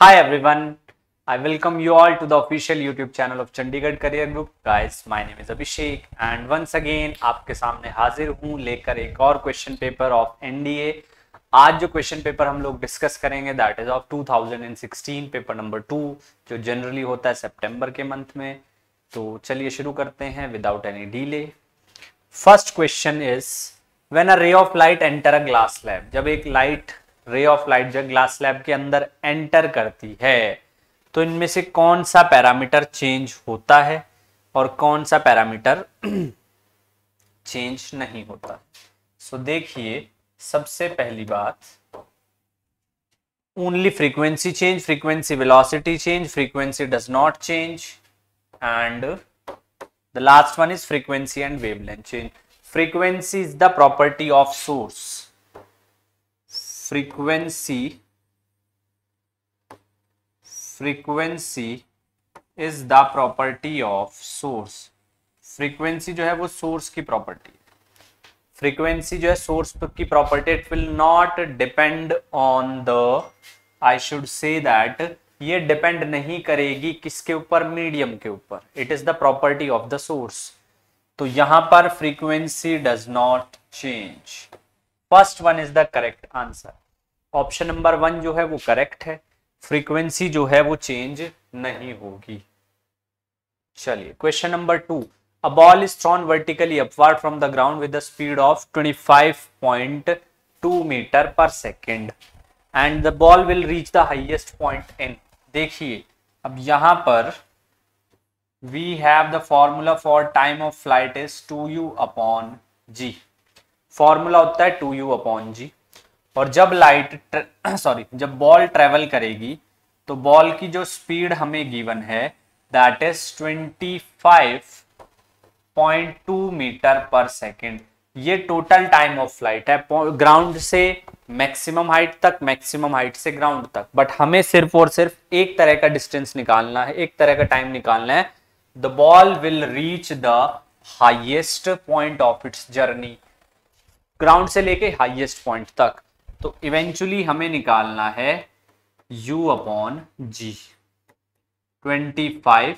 Hi everyone, I welcome you all to the official YouTube channel of Chandigarh Career Group. Guys, my name is Abhishek and once again आपके सामने हाजिर हूँ लेकर एक और question paper of NDA. आज जो क्वेश्चन पेपर हम लोग डिस्कस करेंगे that is of 2016 paper number two जो जनरली होता है सितंबर के मंथ में तो चलिए शुरू करते हैं without any delay first question is when a ray of light enter a glass slab जब एक लाइट रे ऑफ लाइट जब ग्लास स्लैब के अंदर एंटर करती है तो इनमें से कौन सा पैरामीटर चेंज होता है और कौन सा पैरामीटर चेंज नहीं होता सो देखिए सबसे पहली बात only frequency change frequency velocity change frequency does not change and the last one is frequency and wavelength change frequency is the property of source frequency frequency is the property of source frequency जो है वो source की property frequency जो है source की property it will not depend on the I should say that ये depend नहीं करेगी किसके ऊपर medium के ऊपर it is the property of the source तो यहां पर frequency does not change first one is the correct answer option number one जो है वो करेक्ट है फ्रीक्वेंसी जो है वो चेंज नहीं होगी चलिए question number two a ball is thrown vertically upward from the ground with speed of 25.2 metre per second and the ball will reach the highest point in देखिए अब यहां पर we have the formula for time of flight is two u upon g formula होता है two u upon g और जब light sorry जब ball travel करेगी तो बॉल की जो स्पीड हमें गिवन है that is 25.2 metre per second ये टोटल टाइम ऑफ फ्लाइट है ग्राउंड से मैक्सिमम हाइट तक मैक्सिमम हाइट से ग्राउंड तक बट हमें सिर्फ और सिर्फ एक तरह का डिस्टेंस निकालना है एक तरह का टाइम निकालना है the ball will reach the highest point of its journey ground से लेके हाईएस्ट पॉइंट तक तो इवेंचुअली हमें निकालना है u upon g twenty five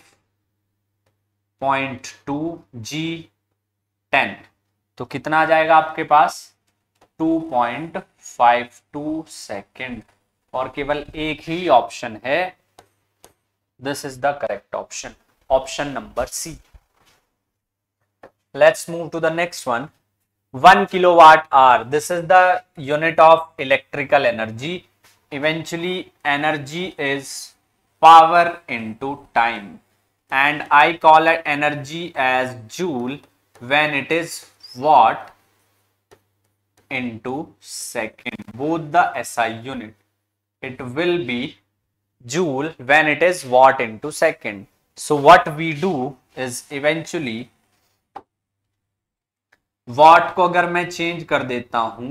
point two g ten तो कितना आ जाएगा आपके पास two point five two second और केवल एक ही ऑप्शन है this is the correct option option number C let's move to the next one 1 kilowatt hour this is the unit of electrical energy eventually energy is power into time and i call it energy as joule when it is watt into second both the SI unit it will be joule when it is watt into second so what we do is eventually watt को अगर मैं change कर देता हूं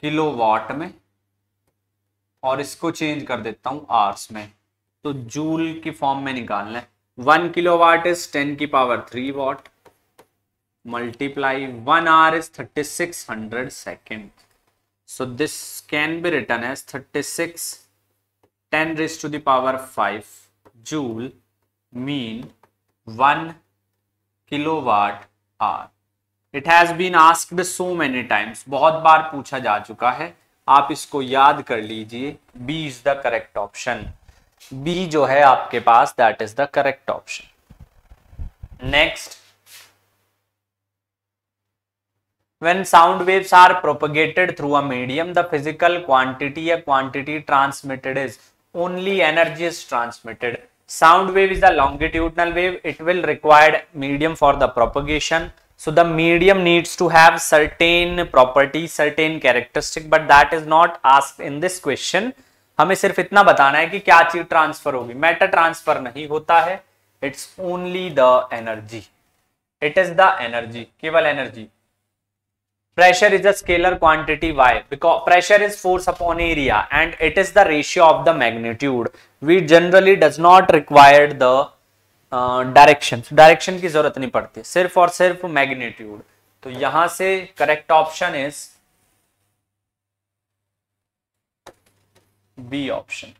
kilo watt में और इसको change कर देता हूं आर्स में तो जूल की फॉर्म में निकालना है one kilowatt is ten की power three watt multiply one hour is thirty six hundred second so this can be written as thirty six ten raise to the power five joule mean one kilowatt hour it has been asked so many times बहुत बार पूछा जा चुका है आप इसको याद कर लीजिए B is the correct option B जो है आपके पास that is the correct option next when sound waves are propagated through a medium the physical quantity या quantity transmitted is only energy is transmitted sound wave is the longitudinal wave it will require medium for the propagation so the medium needs to have certain property certain characteristic but that is not asked in this question हमें सिर्फ इतना बताना है कि क्या चीज transfer होगी matter transfer नहीं होता है it's only the energy it is the energy केवल energy pressure is a scalar quantity why because pressure is force upon area and it is the ratio of the magnitude we generally does not required the direction direction की जरूरत नहीं पड़ती सिर्फ और सिर्फ magnitude तो यहां से correct option is B option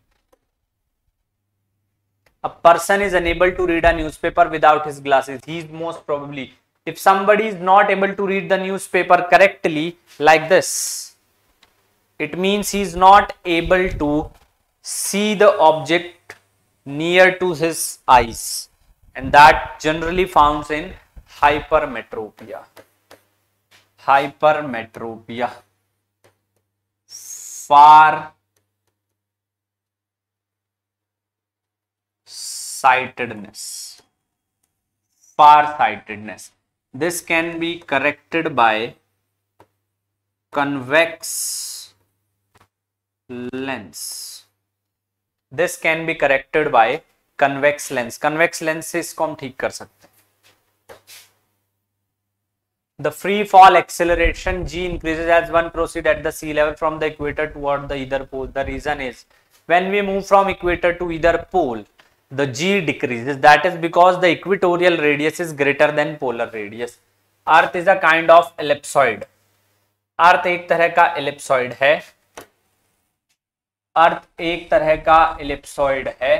a person is unable to read a newspaper without his glasses he is most probably if somebody is not able to read the newspaper correctly like this, it means he is not able to see the object near to his eyes and that generally found in hypermetropia. Hypermetropia. Far sightedness. Far sightedness this can be corrected by convex lens this can be corrected by convex lens convex lenses ko hum theek the free fall acceleration g increases as one proceed at the sea level from the equator toward the either pole the reason is when we move from equator to either pole the g decreases that is because the equatorial radius is greater than polar radius earth is a kind of ellipsoid earth एक तरह का ellipsoid है अर्थ एक तरह का ellipsoid है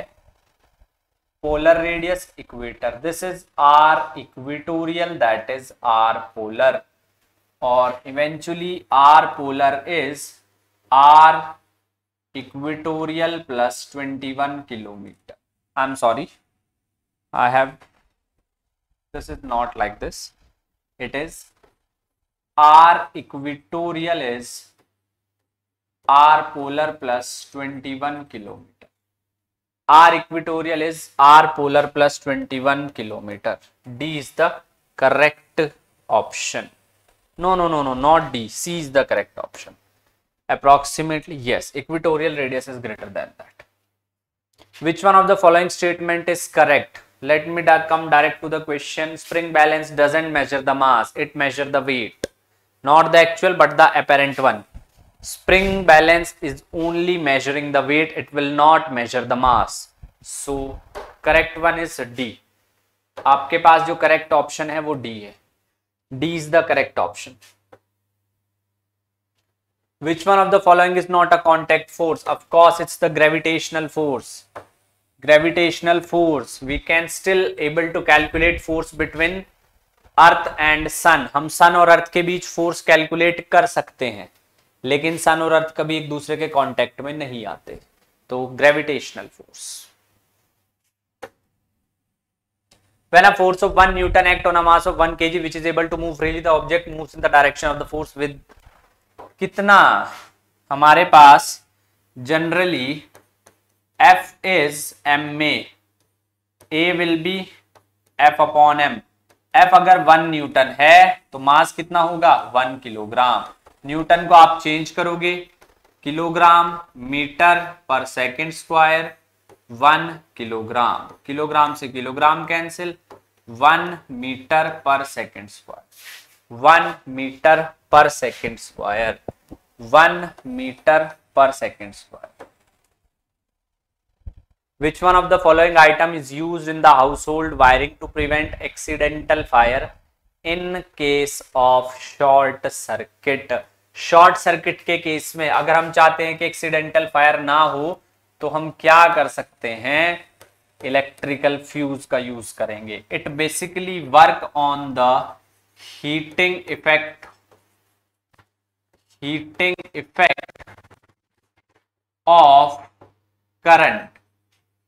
polar radius equator this is R equatorial that is R polar और eventually R polar is R equatorial plus twenty one kilometre I'm sorry I have this is not like this it is R equatorial is R polar plus 21 kilometer R equatorial is R polar plus 21 kilometer D is the correct option no no no no not D C is the correct option approximately yes equatorial radius is greater than that which one of the following statement is correct? Let me come direct to the question. Spring balance doesn't measure the mass, it measures the weight. Not the actual but the apparent one. Spring balance is only measuring the weight, it will not measure the mass. So correct one is D. आपके पास जो correct option है वो D is the correct option. which one of the following is not a contact force of course it's the gravitational force gravitational force we can still able to calculate force between earth and sun हम sun और अर्थ के बीच force calculate कर सकते हैं लेकिन सन और अर्थ कभी एक दूसरे के कांटेक्ट में नहीं आते तो gravitational force When a force of 1 Newton act on a mass of 1 kg which is able to move freely, the object moves in the direction of the force with कितना हमारे पास generally is m a a will be F upon m F अगर one newton है तो मास कितना होगा one kilogram Newton को आप चेंज करोगे kilogram metre per second square one kilogram kilogram से kilogram cancel one metre per second square one metre per second square one metre per second square which one of the following item is used in the household wiring to prevent accidental fire in case of short circuit short circuit के case में अगर हम चाहते हैं कि accidental fire ना हो तो हम क्या कर सकते हैं इलेक्ट्रिकल फ्यूज का यूज करेंगे it basically work on the heating effect heating effect of current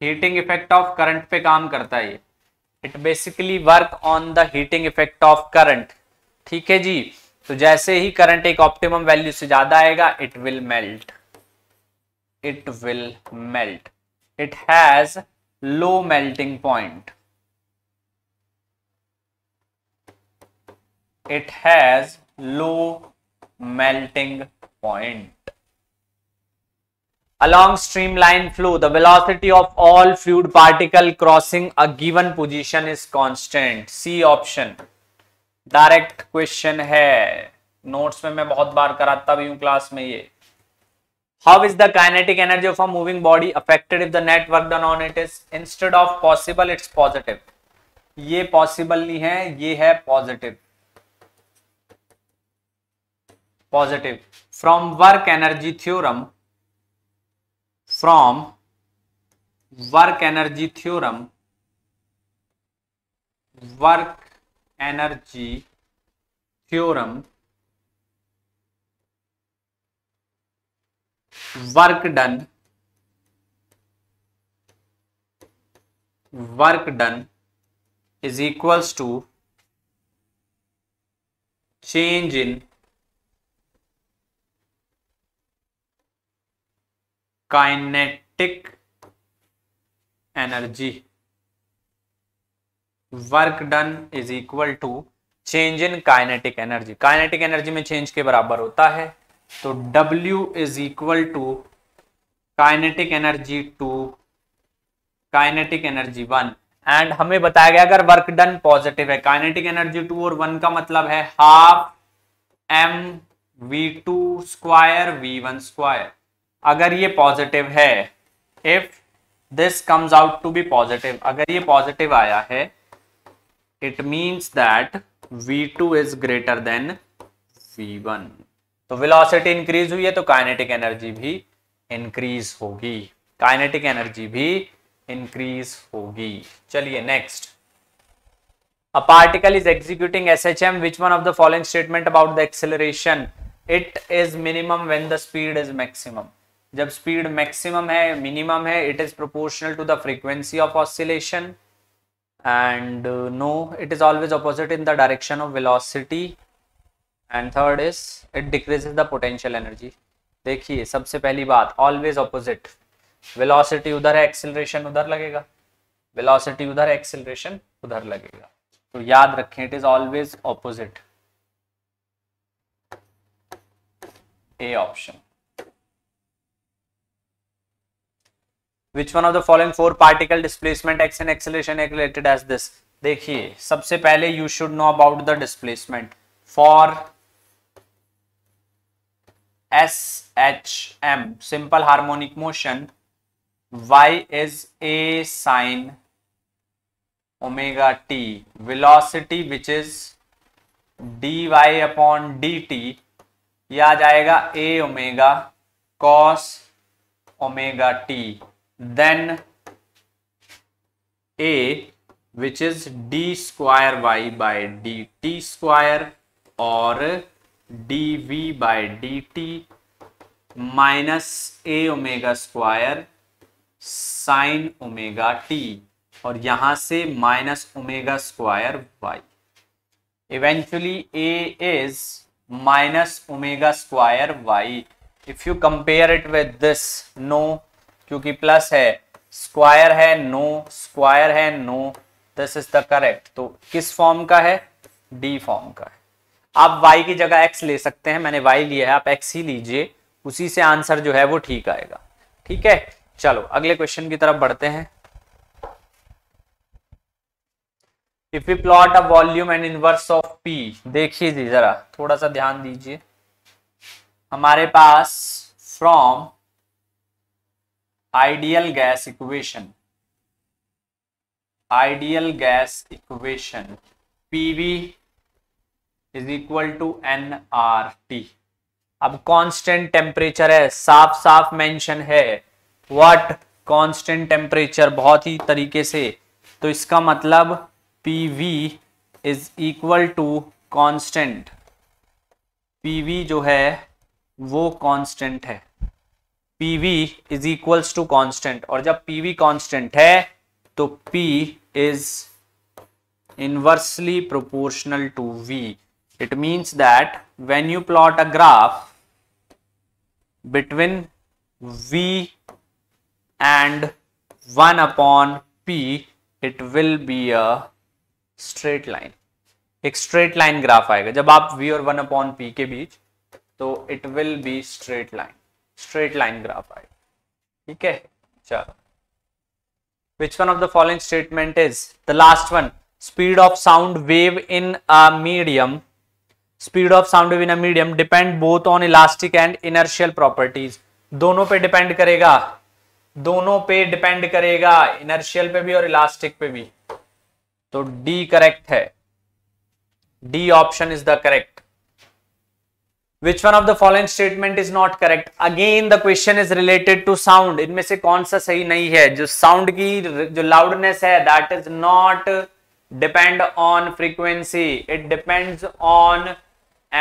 heating effect of current पे काम करता है ये it basically work on the heating effect of current ठीक है जी तो जैसे ही करंट एक ऑप्टिमम वैल्यू से ज्यादा आएगा it will melt it will melt it has low melting point it has low melting point along streamline flow the velocity of all fluid particle crossing a given position is constant c option direct question है notes में मैं बहुत बार कराता भी हूं class में ये how is the kinetic energy of a moving body affected if the net work done on it is instead of possible it's positive ये पॉसिबल नहीं है ये है positive positive from work energy theorem from work energy theorem work energy theorem work done work done is equals to change in kinetic energy work done is equal to change in kinetic energy kinetic energy में चेंज के बराबर होता है तो W is equal to kinetic energy two kinetic energy one and हमें बताया गया अगर वर्क डन पॉजिटिव है काइनेटिक एनर्जी टू और वन का मतलब है half m v two square v one square अगर ये पॉजिटिव है if this comes out to be positive अगर ये पॉजिटिव आया है it means that v two is greater than v तो विलोसिटी इंक्रीज हुई है तो काइनेटिक एनर्जी भी इंक्रीज होगी काइनेटिक एनर्जी भी इंक्रीज होगी चलिए next a particle is executing S H M which one of the following statement about the acceleration it is minimum when the speed is maximum जब स्पीड मैक्सिमम है minimum है it is proportional to the frequency of oscillation and no it is always opposite in the direction of velocity and third is it decrease the potential energy देखिए सबसे पहली बात always opposite velocity उधर है acceleration उधर लगेगा velocity उधर है एक्सिलेशन उधर लगेगा तो याद रखें it is always opposite a option which one of the following four particle displacement x and एक रिलेटेड एज दिस देखिए सबसे पहले you should know about the displacement for S H M simple harmonic motion is a sine omega t t which is d y upon d t आ जाएगा a omega cos omega t then a which is d square y by dt square or dv by dt minus a omega square sine omega t और यहां से minus omega square y eventually a is minus omega square y if you compare it with this no क्योंकि plus है square है no square है no this is the correct तो किस form का है डी फॉर्म का है आप वाई की जगह एक्स ले सकते हैं मैंने वाई लिया है आप एक्स ही लीजिए उसी से आंसर जो है वो ठीक आएगा ठीक है चलो अगले क्वेश्चन की तरफ बढ़ते हैं if you plot a volume and inverse of p देखिए जी जरा थोड़ा सा ध्यान दीजिए हमारे पास from ideal gas equation ideal gas equation p v is equal to n r t अब कांस्टेंट टेम्परेचर है साफ साफ मेंशन है व्हाट कांस्टेंट टेम्परेचर बहुत ही तरीके से तो इसका मतलब p v is equal to constant p v जो है वो कांस्टेंट है v is equal to constant और जब पी वी कॉन्स्टेंट है तो p is inversely proportional to v it means that when you plot a graph between v and one upon p it will be a straight line एक straight line graph आएगा जब आप we और one upon P के बीच तो it will be straight line straight line graph आए ठीक है चलो which one of the following statement is the last one speed of sound wave in a medium speed of sound in a medium depend both on elastic and inertial properties दोनों पे depend करेगा दोनों पे depend करेगा inertial पे भी और elastic पे भी तो डी करेक्ट है d option is the correct which one of the following statement is not correct again the question is related to sound इनमें से कौन सा सही नहीं है जो sound की जो loudness है that is not depend on frequency it depends on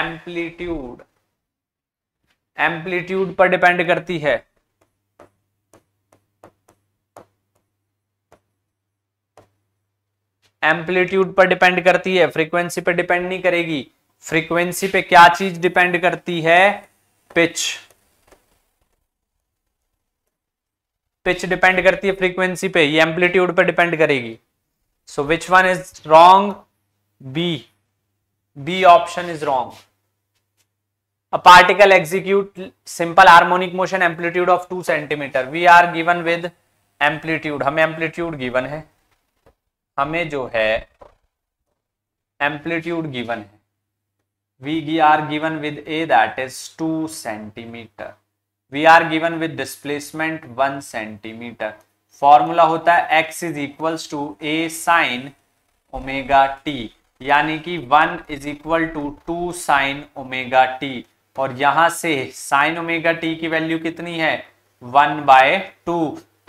amplitude amplitude पर depend करती है एम्पलीट्यूड पर डिपेंड करती है फ्रीक्वेंसी पर डिपेंड नहीं करेगी फ्रीक्वेंसी पे क्या चीज डिपेंड करती है पिच पिच डिपेंड करती है फ्रीक्वेंसी पे ये एम्पलीट्यूड पे डिपेंड करेगी so which one is wrong b b option is wrong a particle execute simple harmonic motion amplitude of two centimeter we are given with amplitude हमें amplitude given है हमें जो है एम्पलीट्यूड गिवन है we are given with a that is 2 centimeter we are given with displacement 1 centimeter formula होता है x is equals to a sine omega t यानी कि 1 is equal to two sine omega t और यहां से sine omega t की value कितनी है 1 बाय टू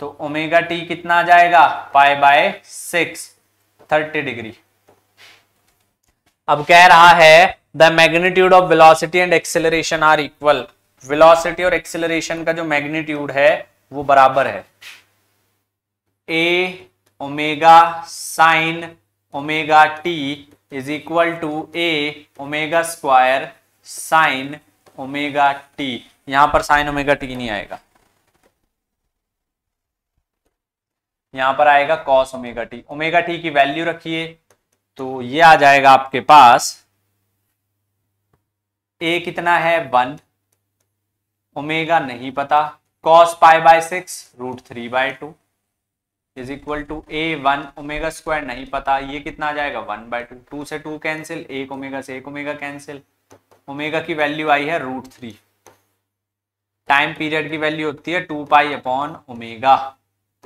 तो ओमेगा टी कितना आ जाएगा pi by six thirty degree अब कह रहा है the magnitude of velocity and acceleration are equal velocity और एक्सेलरेशन का जो मैग्नीट्यूड है वो बराबर है a omega sine omega t is equal to a omega square sine omega t यहां पर साइन ओमेगा टी नहीं आएगा यहां पर आएगा cos omega t omega t की वैल्यू रखिए तो ये आ जाएगा आपके पास ए कितना है वन ओमेगा नहीं पता cos pi by six root three by two is equal to a one omega square नहीं पता ये कितना आ जाएगा वन बाय टू टू से टू कैंसिल एक ओमेगा से एक ओमेगा कैंसिल ओमेगा की वैल्यू आई है रूट थ्री टाइम पीरियड की वैल्यू होती है टू पाई अपॉन ओमेगा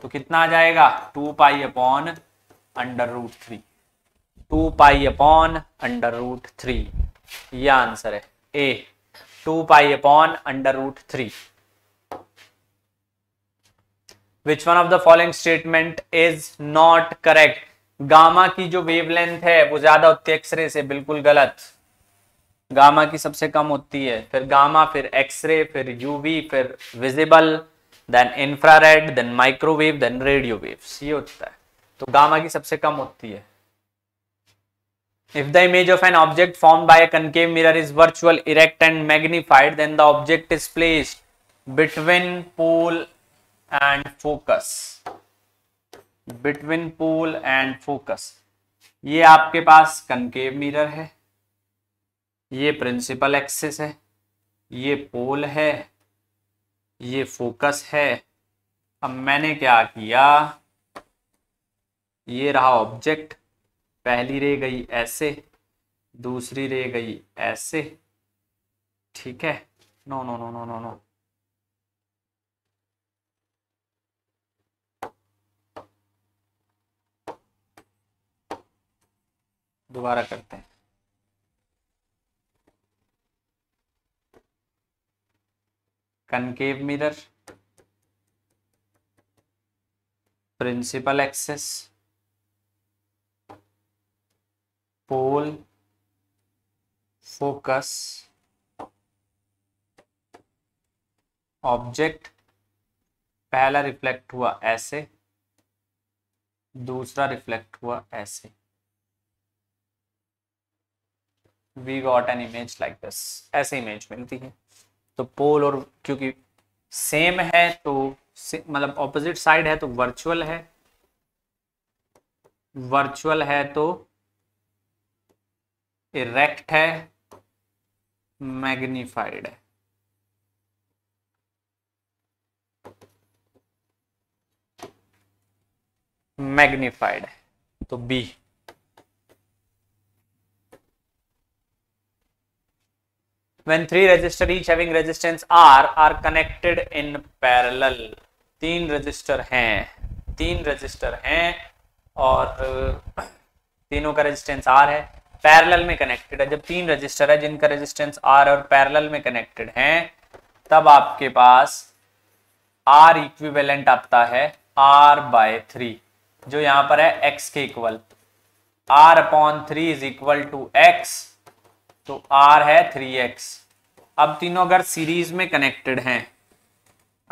तो कितना आ जाएगा two pi upon under root three two pi upon under root three यह आंसर है a two pi upon under root three which one of the following statement is not correct gamma की जो wavelength है वो ज्यादा होती है x ray से बिल्कुल गलत गामा की सबसे कम होती है फिर गामा फिर एक्सरे फिर यूवी फिर visible then infrared then microwave then radio ये होता है तो गामा की सबसे कम होती है If the image of an object formed by a concave mirror is virtual, erect and magnified, then the object is placed between pole and focus. Between pole and focus. ये आपके पास कंकेव मिरर है ये principal axis है ये पोल है ये focus है अब मैंने क्या किया ये रहा ऑब्जेक्ट पहली रे गई ऐसे दूसरी रे गई ऐसे ठीक है no no no no no no दोबारा करते हैं concave mirror principal axis pole focus object पहला रिफ्लेक्ट हुआ ऐसे दूसरा रिफ्लेक्ट हुआ ऐसे we got an image like this ऐसे इमेज मिलती है तो पोल और क्योंकि सेम है तो मतलब ऑपोजिट साइड है तो वर्चुअल है वर्चुअल है तो इरेक्ट है मैग्नीफाइड है मैग्नीफाइड है तो b when three resistor each having resistance r are connected in parallel तीन resistor हैं तीन resistor हैं और तीनों का resistance r है पैरेलल में कनेक्टेड है जब तीन रजिस्टर है जिनका रेजिस्टेंस आर और पैरेलल में कनेक्टेड है तब आपके पास आर इक्विवेलेंट आता है आर बाय थ्री जो यहां पर है एक्स के equal r upon three is equal to x तो आर है थ्री एक्स अब तीनों अगर सीरीज में कनेक्टेड हैं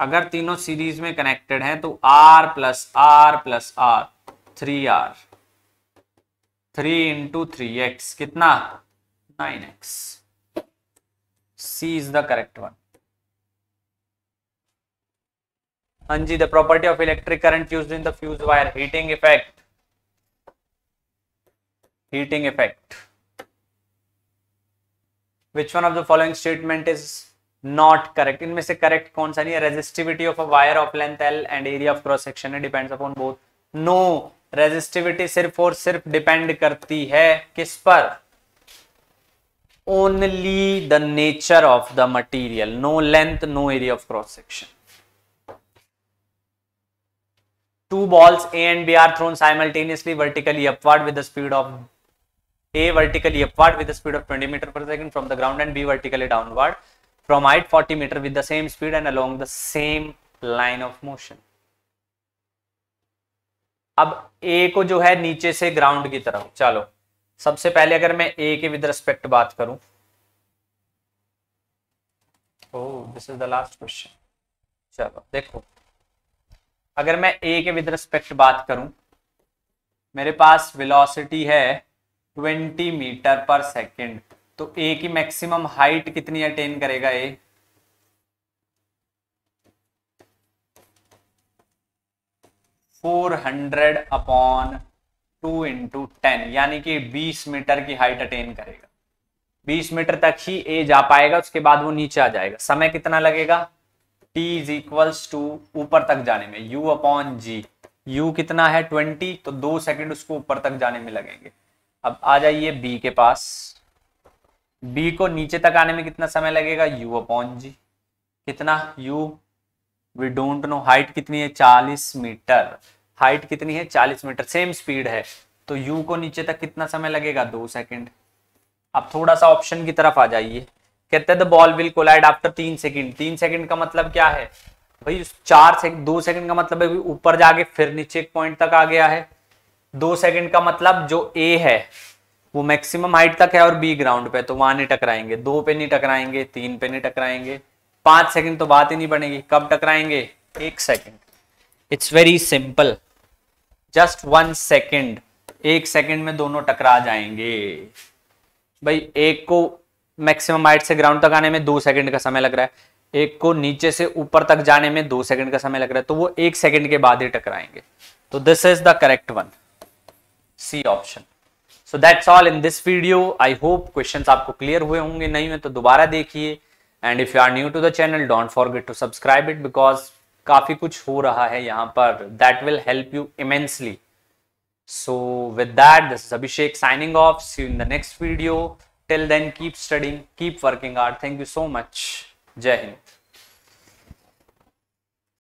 अगर तीनों सीरीज में कनेक्टेड हैं तो r plus r plus r three r three into three x कितना nine x c is the correct one हाँ जी the property of electric current use in the fuse wire heating effect heating effect which one of the following statement is not correct इनमें से correct कौन सा नहीं है resistivity of a wire of length l and area of cross section depends upon both know resistivity सिर्फ और सिर्फ depend करती है किस पर only the nature of the material no length no area of cross section two balls a and b are thrown simultaneously vertically upward with speed of a vertically upward with speed of twenty meter per second from the ground and b vertically downward from height forty meter with the same speed and along the same line of motion अब ए को जो है नीचे से ground की तरफ चलो सबसे पहले अगर मैं ए के विद रिस्पेक्ट बात करूं oh this is the last question चलो देखो अगर मैं ए के विद रिस्पेक्ट बात करूं मेरे पास वेलोसिटी है 20 मीटर पर सेकंड तो ए की मैक्सिमम हाइट कितनी अटेन करेगा a four hundred upon two into ten यानी कि बीस मीटर की हाइट अटेन करेगा बीस मीटर तक ही ए जा पाएगा उसके बाद वो नीचे आ जाएगा समय कितना लगेगा t इज इक्वल्स टू ऊपर तक जाने में u अपॉन जी यू कितना है ट्वेंटी तो दो सेकंड उसको ऊपर तक जाने में लगेंगे अब आ जाइए b के पास b को नीचे तक आने में कितना समय लगेगा u अपॉन जी कितना u we don't know height कितनी है चालीस मीटर हाइट कितनी है चालीस मीटर सेम स्पीड है तो यू को नीचे तक कितना समय लगेगा दो सेकेंड अब थोड़ा सा ऑप्शन की तरफ आ जाइए कहते हैं the ball will collide after तीन सेकंड तीन सेकंड का मतलब क्या है भाई चार सेकंड दो सेकंड का मतलब है ऊपर जाके फिर नीचे एक पॉइंट तक आ गया है दो सेकंड का मतलब जो ए है वो मैक्सिमम हाइट तक है और बी ग्राउंड पे तो वहां नहीं टकराएंगे दो पे नहीं टकराएंगे तीन पे नहीं टकराएंगे पांच सेकंड तो बात ही नहीं बनेगी कब टकराएंगे एक second it's very simple just one second एक सेकेंड में दोनों टकरा जाएंगे भाई एक को मैक्सिमम हाइट से ग्राउंड तक आने में दो सेकंड का समय लग रहा है एक को नीचे से ऊपर तक जाने में दो सेकंड का समय लग रहा है तो वो एक सेकंड के बाद ही टकराएंगे तो this is the correct one c option so that's all in this video I hope question आपको क्लियर हुए होंगे नहीं हुए तो दोबारा देखिए and if you are new to the channel don't forget to subscribe it because काफ़ी कुछ हो रहा है यहाँ पर that will help you immensely so with that this Abhishek signing off see in the next video till then keep studying keep working आर thank you so much जय हिंद